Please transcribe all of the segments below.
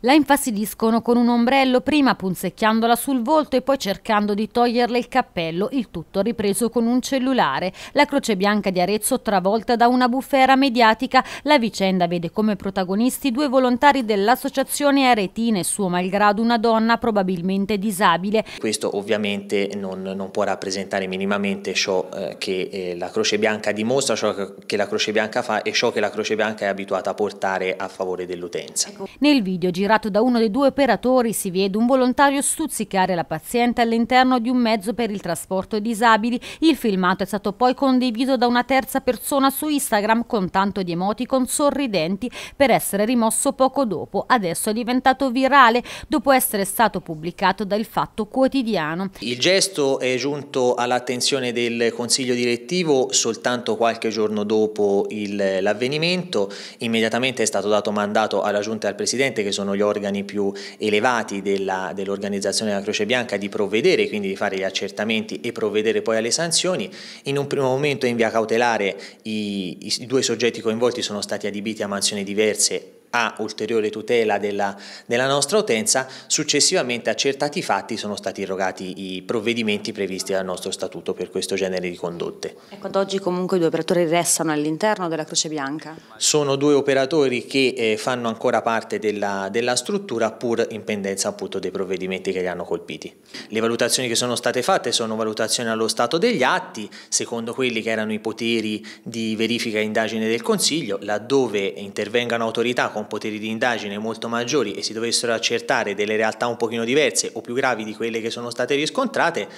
La infastidiscono con un ombrello, prima punzecchiandola sul volto e poi cercando di toglierle il cappello, il tutto ripreso con un cellulare. La Croce Bianca di Arezzo travolta da una bufera mediatica. La vicenda vede come protagonisti due volontari dell'associazione Aretine, suo malgrado una donna probabilmente disabile. Questo ovviamente non, non può rappresentare minimamente ciò eh, che eh, la Croce Bianca dimostra, ciò che la Croce Bianca fa e ciò che la Croce Bianca è abituata a portare a favore dell'utenza. Nel video girato girato da uno dei due operatori si vede un volontario stuzzicare la paziente all'interno di un mezzo per il trasporto disabili. Il filmato è stato poi condiviso da una terza persona su Instagram con tanto di emoticon sorridenti per essere rimosso poco dopo. Adesso è diventato virale dopo essere stato pubblicato dal Fatto Quotidiano. Il gesto è giunto all'attenzione del Consiglio direttivo soltanto qualche giorno dopo l'avvenimento. Immediatamente è stato dato mandato alla Giunta e al Presidente che sono gli organi più elevati dell'organizzazione della Croce Bianca di provvedere, quindi di fare gli accertamenti e provvedere poi alle sanzioni. In un primo momento in via cautelare i, i due soggetti coinvolti sono stati adibiti a mansioni diverse a ulteriore tutela della, della nostra utenza, successivamente accertati i fatti sono stati irrogati i provvedimenti previsti dal nostro statuto per questo genere di condotte. Ecco, ad oggi comunque i due operatori restano all'interno della Croce Bianca? Sono due operatori che eh, fanno ancora parte della, della, struttura pur in pendenza appunto dei provvedimenti che li hanno colpiti. Le valutazioni che sono state fatte sono valutazioni allo stato degli atti, secondo quelli che erano i poteri di verifica e indagine del Consiglio, laddove intervengano autorità con con poteri di indagine molto maggiori e si dovessero accertare delle realtà un pochino diverse o più gravi di quelle che sono state riscontrate,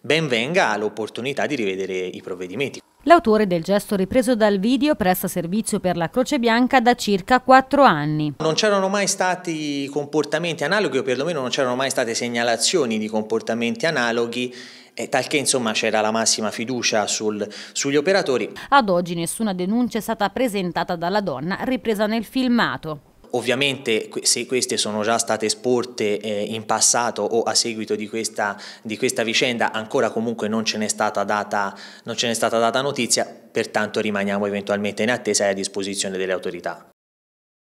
ben venga l'opportunità di rivedere i provvedimenti. L'autore del gesto ripreso dal video presta servizio per la Croce Bianca da circa quattro anni. Non c'erano mai stati comportamenti analoghi o perlomeno non c'erano mai state segnalazioni di comportamenti analoghi e talché insomma c'era la massima fiducia sul, sugli operatori. Ad oggi nessuna denuncia è stata presentata dalla donna ripresa nel filmato. Ovviamente se queste sono già state esporte eh, in passato o a seguito di questa, di questa vicenda ancora comunque non ce n'è stata, stata data notizia, pertanto rimaniamo eventualmente in attesa e a disposizione delle autorità.